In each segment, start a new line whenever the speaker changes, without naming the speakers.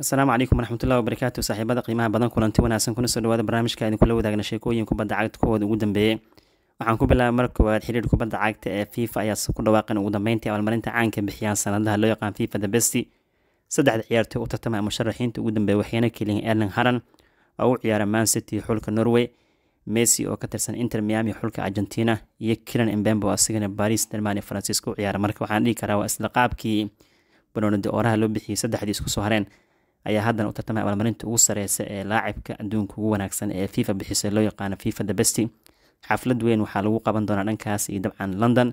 asalaamu calaykum waraxmatullahi wabarakaatu saaxiibada qiimaha badan kulanti wanaagsan kuna soo dhawaada barnaamijka idin kula wadaagna sheekooyin kubadda cagta kuwooda ugu dambeeyey waxaan ku bilaabay marka koowaad xiriir kubadda cagta ee fifa ayaa ku dhawaaqeen ugu dambeyntii abaalmarinta caanka bixiyaan sanadaha loo yaqaan fifa the besti saddexda ciyaartooy u tartamaya musharaxiinta ugu dambeeya waxayna keliyin erling haran oo u ciyaara man city xulka norway messi oo ka tirsan inter miami xulka argentina iyo kilan mbembo asigana paris dermani francisco u ciyaara marka waxaan dhihi karaa waa isla qaabkii ooraha loo bixiyey saddexdii isku soo hareen ayaa haddana u tartamaya abaalmarinta ugu sareysa ee laacibka adduunka ugu wanaagsan ee fifa bixisay loo yaqaano fifa the xaflad weyn waxaa lagu qaban doonaa dhankaas iyo dabcan london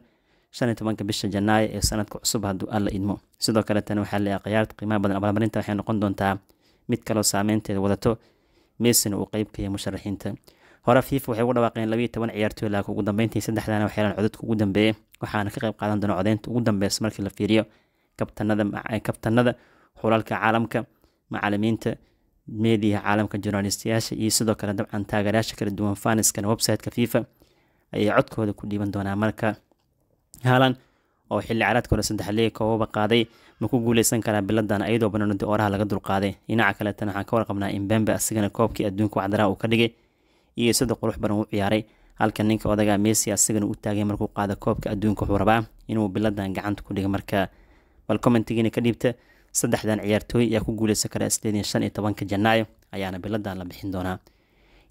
shan iyo tobanka bisha janaayo ee sanadka cusub hadduu alla idmo sidoo kale waxaa leeyahay khiyaarta qiimaha badan abaalmarinta waxay noqon doontaa mid kaloo saameynteeda wadato meesina uu qeyb ka yahay musharaxiinta hore fifa waxay ugu dhawaaqeen labayo toban ciyaartooy laakiin ugu dambeyntii saddexdana waxay heleen codadka ugu dambeeyey waxaana ka qeyb qaadan doona codeynta ugu dambeysa markii la fiiriyo kabtanada eh, xulalka caalamka macalimiinta meediyaha caalamka journalistayaasha iyo sidoo kale dabcan taageerayaasha kala duwan faniskan websiteka fifa ayay codkooda ku dhiiban doonaa marka haalan oo xilli caraadka hore saddex liga koobaba qaaday ma ku guuleysan karaa biladan iyadoo banaanadii ooraha laga dulqaaday dhinaca kaleetana waxaan ka warqabnaa imbembe asigana koobkii adduunka wacdaraha uu ka dhigay iyo sida qurux badan u ciyaaray halka ninka odaga messi asigana u taagay markuu qaada koobka adduunka wuxuu rabaa inuu biladan gacanta ku dhiga marka bal ka dhiibta saddexdan ciyaartooy ayaa ku guuleysan kara sideed shan iyo tobanka janaayo ayaana biladan la bixin doonaa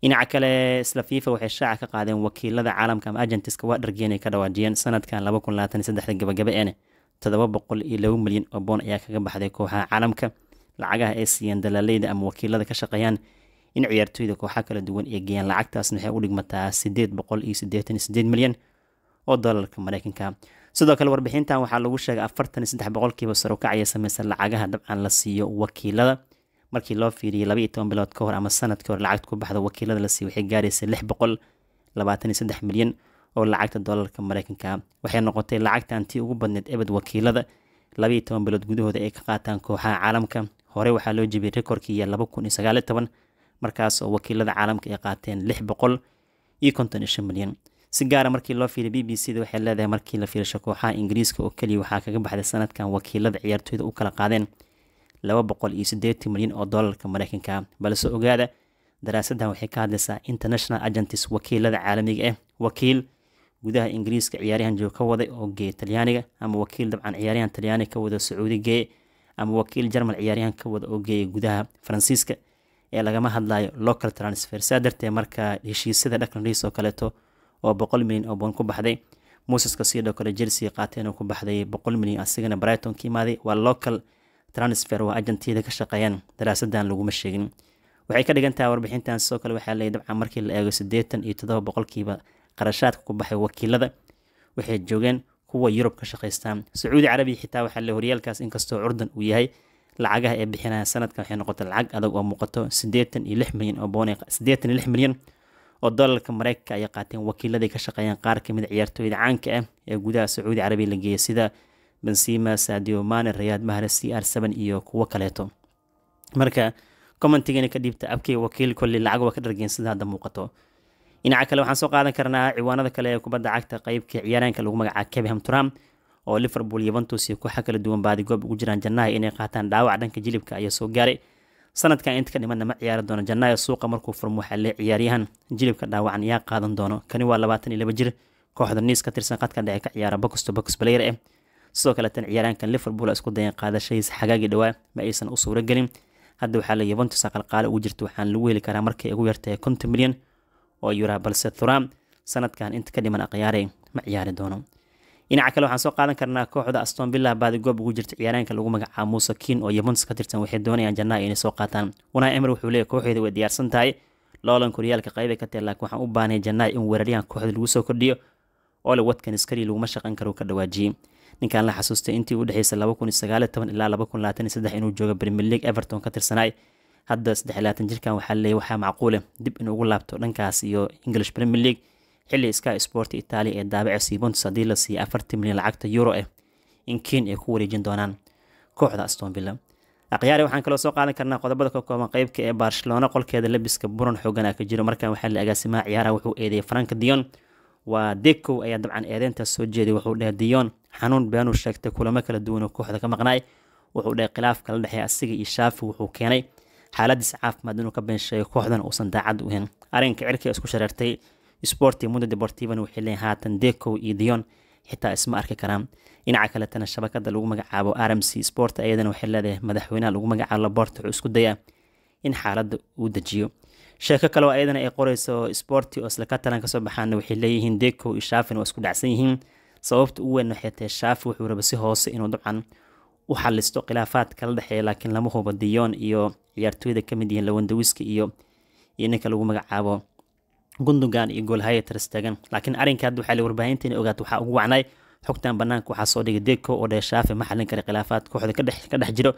dhinaca kale isla fiifa waxay shaaca ka qaadeen wakiilada caalamka ama agentiska waa dhargeen ka dhawaajiyeen sanadkan laba kun labaatan iyo saddexda gabagaba een toddoba boqol iyo laba milyan oo boon ayaa kaga baxday kooxaha caalamka lacagaha ay siiyeen dalaaleyda ama wakiilada ka shaqeeyaan in ciyaartooyda kooxaha kala duwan ay geeyaan lacagtaasna waxay u dhigmataa sideed boqol iyo siddeetan iyo milyan oo doolarka mareykanka sidoo kale warbixintan waxaa lagu sheegay afartan iyo saddex boqolkiiba sarukacaya sameysan lacagaha dabcan la siiyo wakiilada markii loo fiiriyay laba toban bilood ka hor ama sanadkii hore lacagta ku baxda wakiilada la siiyo waxay gaaraysa lix boqol labaatan iyo saddex milyan oo lacagta doolarka mareykanka waxay noqotay lacagtan tii ugu badneyd ebed wakiilada laba toban bilood gudahooda ay ka qaataan kooxaha caalamka hore waxaa loo jebiyey rekorkiiya laba kun iyo sagaaliyo toban markaas oo wakiilada caalamka ay qaateen lix boqol iyo konton iyo shan milyan si gaara ah markii loo fiiriya b b c da waxay leedahay markii la fiirisho kooxaha ingiriiska oo keliya waxaa kaga baxday sanadkan wakiilada ciyaartooyda u kala qaadeen laba boqol iyo siddeetan milyan oo doolarka mareykanka balse ogaada daraasaddan waxay ka hadlaysaa international agentis wakiilada caalamiga ah wakiil gudaha ingiriiska ciyaaryahan joog ka waday oo geeya talyaaniga ama wakiil dabcan ciyaaryahan talyaaniga ka wada sacuudi geeye ama wakiil jarmal ciyaaryahan ka wada oo geeya gudaha faransiiska ee lagama hadlayo local transfer saa darteed marka heshiisyada dhaqan riis oo kaleeto oo boqol milyan oo boon ku baxday muusaska sidoo kale chelsea qaateen oo ku baxday boqol milyan asigana brighton ka imaaday waa local transfer waa ajantiyada ka shaqeeyaan daraasadan laguma sheegin waxay ka dhigan warbixintan sidoo kale waxaa leeyay dabcan markii la eego siddeetan iyo toddoba boqolkiiba qarashaadka ku baxay wakiilada waxay joogeen kuwa yurub ka shaqaystaan sacuudi carabiya xitaa waxaa le horyaalkaas inkastoo curdan uu yahay lacagaha ee bixinaya sanadkan waxay noqotay lacag adag oo muuqato siddeetan iyo lix milyan oo boon siddeetan iyo lix milyan oo dalalka mareykanka ayay qaateen wakiiladay ka shaqeeyeen qaar kamid ah ciyaartooyda caanka ah ee gudaha sacuudi carabiya la geeyay sida bensima sadio mane rayaad mahre c r n iyo kuwo kaleeto marka commentigana ka dhiibta abkay wakiil kolley lacag waa ka dhargeen sida hadda muuqato dhinaca kale waxaan soo qaadan karnaa ciwaanada kale ee kubadda cagta qeybka ciyaaraanka lagu magacaa kebham trump oo liverpool yuventus iyo kooxa kala duwan baadigoob ugu jiraan jannaha inay qaataan dhaawac dhanka jilibka ayaa soo gaaray sanadkan inta ka dhimadna ma ciyaari doono janaayo suuqa markuu furmo waxaale ciyaaryahan jilibka dhaawacan yaa qaadan doono kani waa labaatan iyo laba jir kooxda niis ka tirsan qadka dhexe ka ciyaara bokosto box player eh sidoo kaleetan ciyaaryahankan liverpool isku dayan qaadashadiisa xagaagii dhawaa ma aysan u suura hadda waxaa la yuventus qalqaale ugu jirta waxaana lagu heli karaa markay ugu yartahay konton milyan oo yura balse thuram sanadkan inta ka dhiman aqyaare ma ciyaari doono dhinaca kale waxaan soo qaadan karnaa kooxda aston villa baadigoob ugu jirta ciyaareenka lagu magacaabo muuse kiin oo yuventus ka tirsan waxay doonayaan jannaha inay soo qaataan wanaa emer wuxuu leeyahy kooxeeda way diyaarsan tahay loolan koryaalka qaybay ka tahay laakiin waxaan u baahnay jannaha in weeraryahan kooxda lagu soo kordhiyo oo le watkan iskari laguma shaqan karo ka dhawaajiyey ninkan la xasuustay intii u dhexeysay ilaa inuu joogo premier league everton ka tirsanaay hadda jirkan waxaa leeyahy waxaa macquule dib inuu ugu laabto dhankaas iyo english premier league xilli iskaha isboorti itaaliya ee daabacii bunts haddii la siiya afartii milyan lacagta euro ah in ken ay ku wareejin doonaan kooxda astonvilla akhyaari waxaan kaloo soo qaadan karnaa qodobada ka kooban qeybka ee barcelona qolkeeda labiska buran xoogan ah ka jiro markaan waxaa la agaasimaha ciyaaraha wuxuu eedeeyay frank dion waa dekow ayaa dabcan eedeyntaas soo jeeday wuxuu dheh dion xanuun beenuu sheegtay kulamo kala duwan oo kooxda ka maqnaay wuxuu dheh khilaafka la dhexeey asiga iyo shaafi wuxuu keenay xaaladiisa caafimaad inuu ka beensheeyo kooxdan uusan daacad u hayn arrinka cirka isku shareertay sporti muddo deportivana waxay leeyihin haatan deco iyo dion xitaa isma arki karaan dhinaca kaletana shabakada lagu magacaabo rmc sport ayadana waxay leedahay madaxweynaha lagu magacaabo laborta wuxuu isku daya in xaalada uu dejiyo sheeko kaleo ayadana ay qoreyso sporti oo isla katalan kasoo baxaana waxay leeyihiin deco iyo shaafin waa isku dhacsan yihiin sababta ugu weyn waxay tahay shaafi wuxuu raba si hoose inuu dabcan u xalisto khilaafaad kala dhexeeya laakiin lama hubo dion iyo ciyaartooyda kamid yihiin lawandawiska iyo iyo ninka lagu magacaabo gundogan iyo goolhaya tarstagan laakiin arrinka hadda waxaa la warbaahinta inay ogaata waxaa ugu wacnay xogtan banaanka waxaa soo dhigay deko oo dhee shaafi ma xalin kara khilaafaad kooxda ka dhex jiro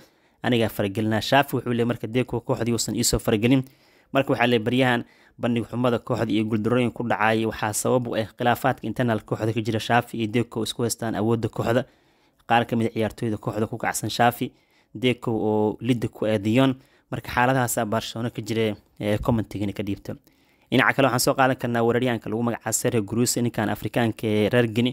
anigaa faragelinaa shaafi wuxuu leey marka deko kooxdii uusan iisoo faragelin marka waxaa lee baryahan bandhig xumada kooxda iyo guuldarooyin ku dhacaya waxaa sabab u ah khilaafaadka internal kooxda ka jira shaafi iyo deko isku haystaan awoodda kooxda qaar kamid ah ciyaartooyda kooxda ku kacsan shaafi deko oo lidda ku aadiyoon marka xaaladahaasaa barcelona ka jira commentigana ka dhiibta dhinaca kale waxaan soo qaadan karnaa weeraryahanka lagu magacaaba serhe gruus ninkan afrikaanka ee reer gini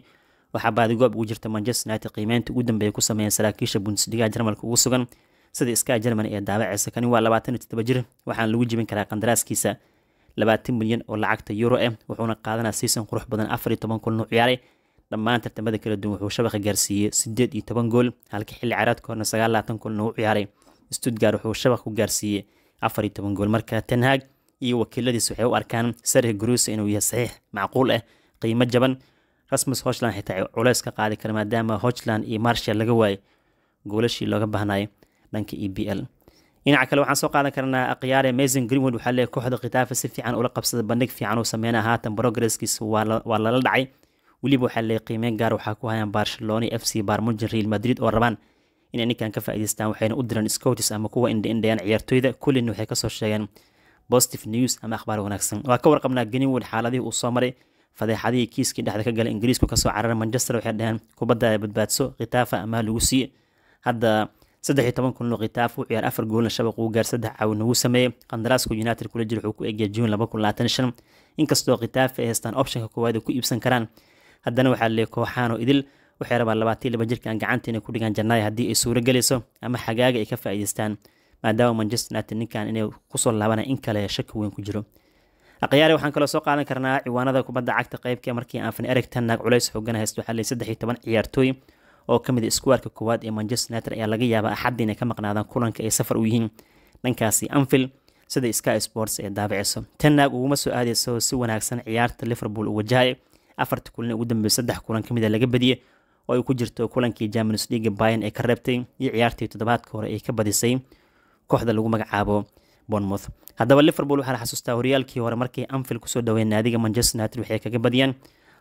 waxaa baadigoob ugu jirta manchester united qiimeynta ugu dambeeya ku sameeyeen saraakiisha bundesliga jarmalka ugu sugan sida iska germany ee daabaceysa kani waa labaatan iyo toddoba jir waxaana lagu jibin karaa qandaraaskiisa labaatan milyan oo lacagta euro ah wuxuuna qaadanaa season qurux badan afar iyo toban kulnu ciyaaray dhammaan tartamada kala duwan wuxuu shabaqa gaarsiiyey sideed iyo toban gool halka xilli caraadka sagaal labaatan kulnu u ciyaaray stuttgard wuxuu shabaq ku gaarsiiyey afar iyo toban gool marka tenhaag iyo wakiiladiis waxay u arkaan sarhi gruusa inuu yahay saxiix macquul ah qiimo jaban rasmus hochland xitaa culeys ka qaadi kara maadaama hochland iyo marshal laga waayo goolashii looga baahnayo dhanka e b l dhinaca kale waxaan soo qaadan karnaa akhyaare mason greenwood waxaa leeyahy kooxda khitaafa si fiican ula qabsada bandhig fiican uu sameyna haatan progresskiisa waa lala dhacay weliba waxaa leeyahy qiimeyn gaar ah waxaa ku hayaan barcelona f c barmujin real madrid oo rabaan inay ninkan ka faa'idaystaan waxayna u diran scotis ama kuwa indha ciyaartooyda kullina waxay kasoo sheegeen positive news ama akhbaar wanaagsan waa ka warqabnaa geniwood xaaladihii uu soo maray fadeexadihii kiiskii dhexda ka galay ingiriisku kasoo cararay manchester waxay dhaheen kubadda badbaadso khitaafa amaha lagu siiye hadda saddex iyo toban kunoo khitaaf uu ciyaar afar goolna shabaq uu gaar saddex caawin ugu sameeyey qandaraaska united kula jira wuxuu ku egya june laba kun labaatan shan inkastoo khitaafa haystaan optionka koowaad ay ku iibsan karaan haddana waxaa leeyay kooxaanoo idil waxay rabaan labaatan laba jirkan gacantiina ku dhigaan janaayo haddii ay suuro gelayso ama xagaaga ay ka faa'iidaystaan maadaama manchester united ninkan inay kusoo laabana in kale shaki weyn ku jiro akhyaari waxaan kaloo soo qaadan karnaa ciwaanada kubadda cagta qaybka markii aan fanny ericton culays xoogan haysto xalay saddex iyo toban ciyaartooy oo ka mid ah iskuwaarka koowaad ee manchester united ayaa laga yaabaa axadda inay ka maqnaadaan kulanka ay safar u yihiin dhankaasi anfield sida sky sports ee daabiciso tan uguma soo aadeyso si wanaagsan ciyaarta liverpool u wajahay afarta kulin ugu dambeeyay saddex kulan ka ah laga badiye oo ay ku jirto kulankii champions league bayan ee ka reebtay iyo ciyaartii toddobaadka hore ay ka badisay kooxda lagu magacaabo bournemouth haddaba liverpool waxaa la xasuustaa horyaalkii hore markii anfield kusoo dhaween naadiga manchester united waxay kaga badiyeen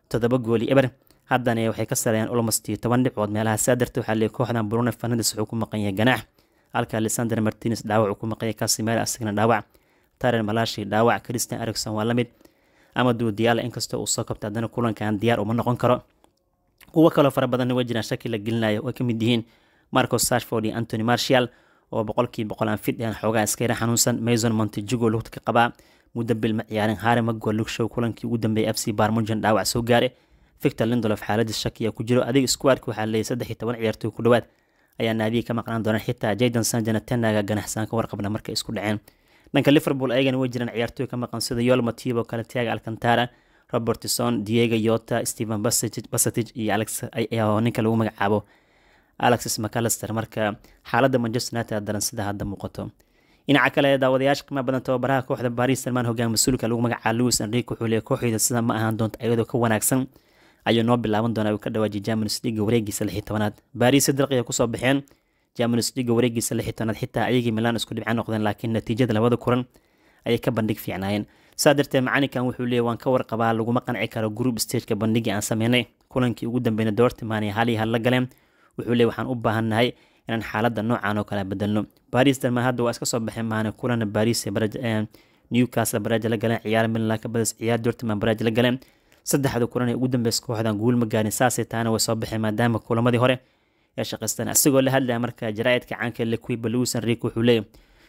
toddoba gooli eber haddana waxay ka sareeyaan olmost toban dhibcood meelaha saadarta waxaa leey kooxdan bruno fernandes wuxuu ku maqan yahay ganaax halka alexander martines dhaawac uu ku maqan yahay kasimeel asagana dhaawac taren malashi dhaawac christian ericson waa la mid amaduu diyaala inkastoo uu soo kabta haddana kulankan diyaar uma noqon karo kuwo kaloo fara badanna way jiraan shaki la gelinayo ay ka mid yihiin marco sashford iyo antony marshall oo boqolkii boqol aan fidhan xoogaa iskayra xanuunsan mason montego lugta ka qabaa mudabil ma ciyaarin harima goolugshow kulankii ugu dambeeyay fc barmujan dhaawac soo gaare victor lindolof xaaladii shakiya ku jiro adig iskuwaadka waxaa leeyay saddex iyo toban ciyaartooy ku dhowaad ayaa naadiga ka maqnaan doonaan xitaa jaydan sanjana tenaga ganacsan ka warqabna markay isku dhaceen dhanka liverpool ayagana way jiraan ciyaartooy ka maqan sida yol matibo kale tiaga alcantara robertson diego yota stephen basatic iyo alex ninka lagu magacaabo alexis macalister marka xaalada manchester united aa daran sida hadda muuqato dhinaca kale daawadayaasha qiima badan tababaraha kooxda baris salmaan hogaan mas-uulka lagu magaca louis enrique wuxuu leeyay kooxeyda sida ma ahaan doonto iyadoo ka wanaagsan ayuu noo bilaaban doonaa uu ka dhawaajiy jamans liga wareegiisa lix tobanaad baris si dirqiya ah kusoo baxeen jamans liga wareegiisa lix tobanaad xitaa ayagii milan isku dhibca noqdeen laakiin natiijada labada kulan ayay ka bandhig fiicnaayeen saa darteed macalinkan wuxuu leeyay waan ka warqabaa laguma qanci karo group stageka bandhigii aan sameynay kulankii ugu dambeeyna doortimaani hal iyo hal la galeen wuxuu leey waxaan u baahannahay inaan xaaladda noocan oo kale bedelno baris darman hadda waa iska soo baxeen maana kulan baris newcastle baraaja la galeen ciyaar midland ka ciyaar dortmund baraaja la galeen saddexda kulan ee ugu dambeysa kooxdan guul ma gaarin saasay taana way soo baxeen maadaama kulamadii hore ee shaqaystaan isagoo la hadlaya marka jaraa'idka caanka lequiba lewis enrique wuxuu leeyahy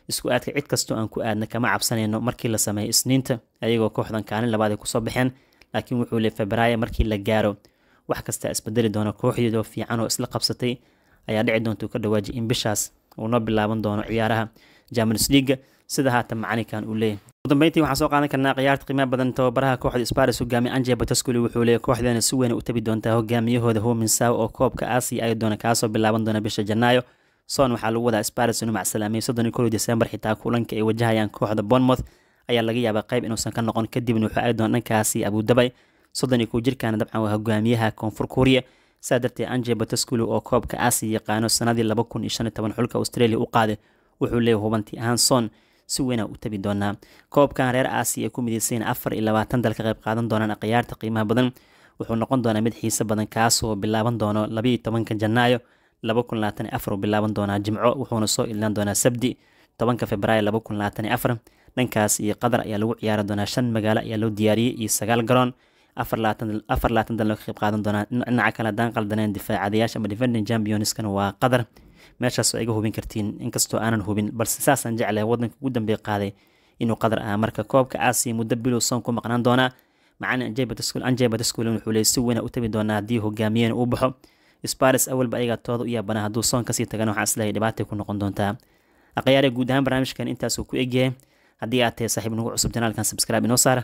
isku aadka cid kastoo aan ku aadna kama cabsanayno markii la sameeyo isniinta ayagoo kooxdan kaalin labaad ay kusoo baxeen laakiin wuxuu leey februaayo markii la gaaro wax kasta isbedeli doona kooxdeedoo fiican oo isla qabsatay ayaa dhici doonta ka dhawaaji in bishaas uu noo bilaaban doono ciyaaraha jamans leaga sida haatan macanikan uu leeyahy ugu dambeyntii waxaan soo qaadan karnaa khiyaarta qiimaha badan tababaraha kooxda sparis hogaamiye anje batoscoli wuxuu leeyay kooxdeena si weyn u tabi doontaa hogaamiyahooda hominsaw oo koobka aasiya ay doona kaasoo bilaaban doona bisha janaayo soon waxaa lagu wadaa sparis inuu macsalaamiyey soddon iyo kow desembar xitaa kulanka ay wajahayaan kooxda bournemouth ayaa laga yaabaa qayb inuusan ka noqon kadibna wuxuu ay doon dhankaasi abudabay soddon iyo kow jirkaana dabcan waa hogaamiyaha koonfur kuuriya saa darteed anje batasculu oo koobka aasiya yaqaano sanadii laba kun iyo shan iyo toban xulka australia u qaaday wuxuu leeyahy hubantii ahaan soon si weyna u tabi doonaa koobkan reer aasiya ay ku midaysayna afar iyo labaatan dal ka qayb qaadan doonaan akhyaarta qiimaha badan wuxuu noqon doonaa mid xiise badan kaasoo bilaaban doono labaiyo tobanka janaayo laba kun labaatan iyo afar uu bilaaban doonaa jimco wuxuuna soo ilinaan doonaa sabdi tobanka februaayo laba kun labaatan iyo afar dhankaas iyo qatar ayaa lagu ciyaari doonaa shan magaalo ayaa loo diyaariyey iyo sagaal garoon afar laatan dan laga qaadan doonaa dhinaca kale haddaan qaldaneen difaacadayaasha ama defending championskana waa qatar meeshaas waa iga hubin kartiin inkastoo aanan hubin balse saasaan jeclay wadanka ugu dambey qaaday inuu qatar ah marka koobka aasiya muddo bilow soon ku maqnaan doonaa macalin anjey wuxuu leeyay si weyna u tami doonaa haddii hogaamiyeen uu baxo sparis awalba ayagaa u yaabanaa hadduu soon kasii tagana waxaa isleehay dhibaatay ku noqon doontaa akhyaare guud ahaan barnaamijkan intaasuu ku egyahay haddii aad tahay saaxiib nagu cusub janaalkan sabscribe inoo saara